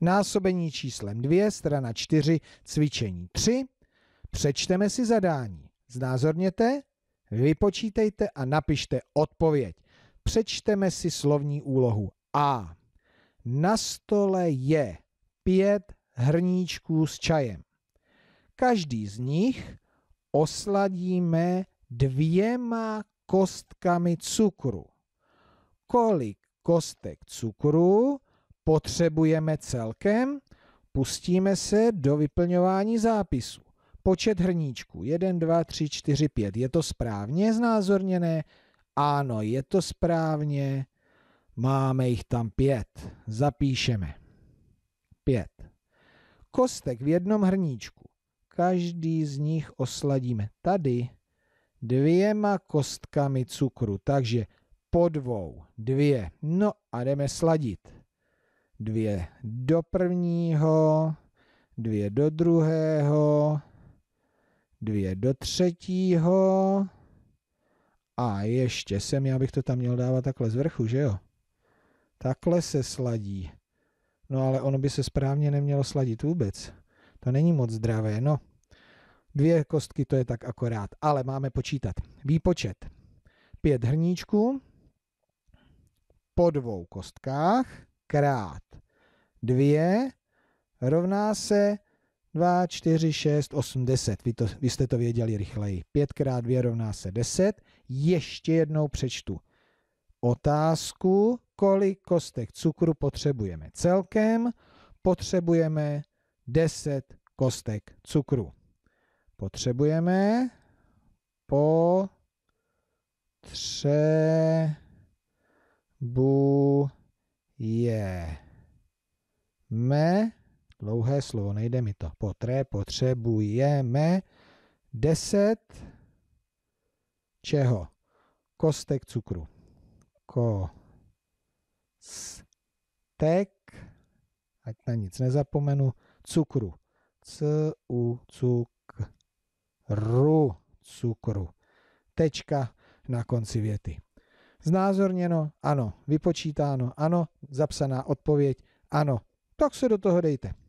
násobení číslem 2, strana 4, cvičení 3. Přečteme si zadání. Znázorněte, vypočítejte a napište odpověď. Přečteme si slovní úlohu A. Na stole je pět hrníčků s čajem. Každý z nich osladíme dvěma kostkami cukru. Kolik kostek cukru potřebujeme celkem, pustíme se do vyplňování zápisu. Počet hrníčků 1, 2, 3, 4, 5. Je to správně znázorněné? Ano, je to správně. Máme jich tam 5. Zapíšeme. 5. Kostek v jednom hrníčku. Každý z nich osladíme tady dvěma kostkami cukru. Takže po dvou, dvě. No a jdeme sladit dvě do prvního, dvě do druhého, dvě do třetího a ještě sem já bych to tam měl dávat takhle z vrchu, že jo? Takhle se sladí. No ale ono by se správně nemělo sladit vůbec. To není moc zdravé, no. Dvě kostky to je tak akorát, ale máme počítat. Výpočet. Pět hrníčků po dvou kostkách krát 2 rovná se 2, 4, 6, 8, 10. Vy, to, vy jste to věděli rychleji. 5 krát 2 rovná se 10. Ještě jednou přečtu otázku, kolik kostek cukru potřebujeme celkem. Potřebujeme 10 kostek cukru. Potřebujeme po tře bu je me, dlouhé slovo, nejde mi to, potré, potřebujeme 10 čeho? Kostek cukru. Kostek, ať na nic nezapomenu, cukru. C, u, cuk, ru, cukru. Tečka na konci věty. Znázorněno? Ano. Vypočítáno? Ano. Zapsaná odpověď? Ano. Tak se do toho dejte.